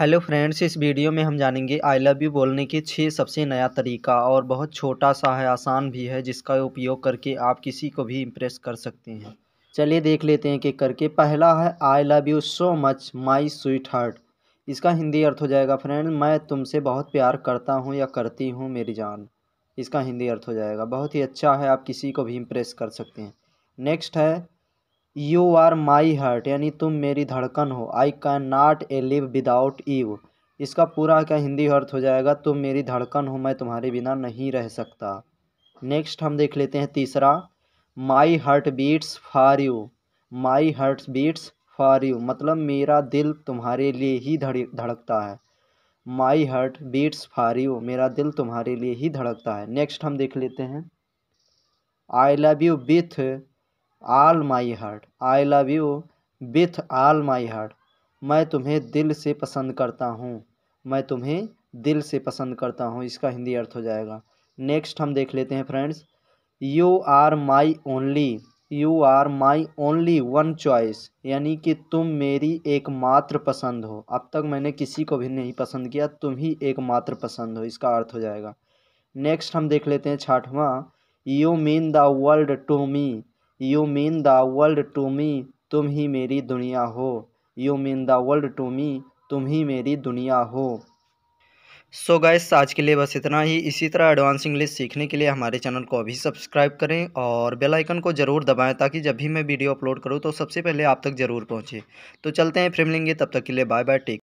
hello friends इस video में हम जानेंगे आई लव यू बोलने के छः सबसे नया तरीका और बहुत छोटा सा है आसान भी है जिसका उपयोग करके आप किसी को भी इम्प्रेस कर सकते हैं चलिए देख लेते हैं कि करके पहला है I love you so much my sweetheart इसका हिंदी अर्थ हो जाएगा फ्रेंड मैं तुमसे बहुत प्यार करता हूँ या करती हूँ मेरी जान इसका हिंदी अर्थ हो जाएगा बहुत ही अच्छा है आप किसी को भी इम्प्रेस कर सकते हैं नेक्स्ट है यू आर माई हार्ट यानी तुम मेरी धड़कन हो I can not a live without you इसका पूरा क्या हिंदी अर्थ हो जाएगा तुम मेरी धड़कन हो मैं तुम्हारे बिना नहीं रह सकता नेक्स्ट हम देख लेते हैं तीसरा my heart beats for you my heart beats for you मतलब मेरा दिल तुम्हारे लिए ही धड़कता है my heart beats for you मेरा दिल तुम्हारे लिए ही धड़कता है नेक्स्ट हम देख लेते हैं I love you with all my heart I love you with all my heart मैं तुम्हें दिल से पसंद करता हूँ मैं तुम्हें दिल से पसंद करता हूँ इसका हिंदी अर्थ हो जाएगा नेक्स्ट हम देख लेते हैं friends you are my only you are my only one choice यानी कि तुम मेरी एकमात्र पसंद हो अब तक मैंने किसी को भी नहीं पसंद किया तुम ही एकमात्र पसंद हो इसका अर्थ हो जाएगा नेक्स्ट हम देख लेते हैं छाठवा you mean the world to me you mean the world to me तुम ही मेरी दुनिया हो you mean the world to me तुम ही मेरी दुनिया हो सो so गाइस आज के लिए बस इतना ही इसी तरह एडवांस इंग्लिश सीखने के लिए हमारे चैनल को अभी सब्सक्राइब करें और बेल आइकन को ज़रूर दबाएं ताकि जब भी मैं वीडियो अपलोड करूं तो सबसे पहले आप तक ज़रूर पहुंचे तो चलते हैं फिर मिलेंगे तब तक के लिए बाय बाय टेक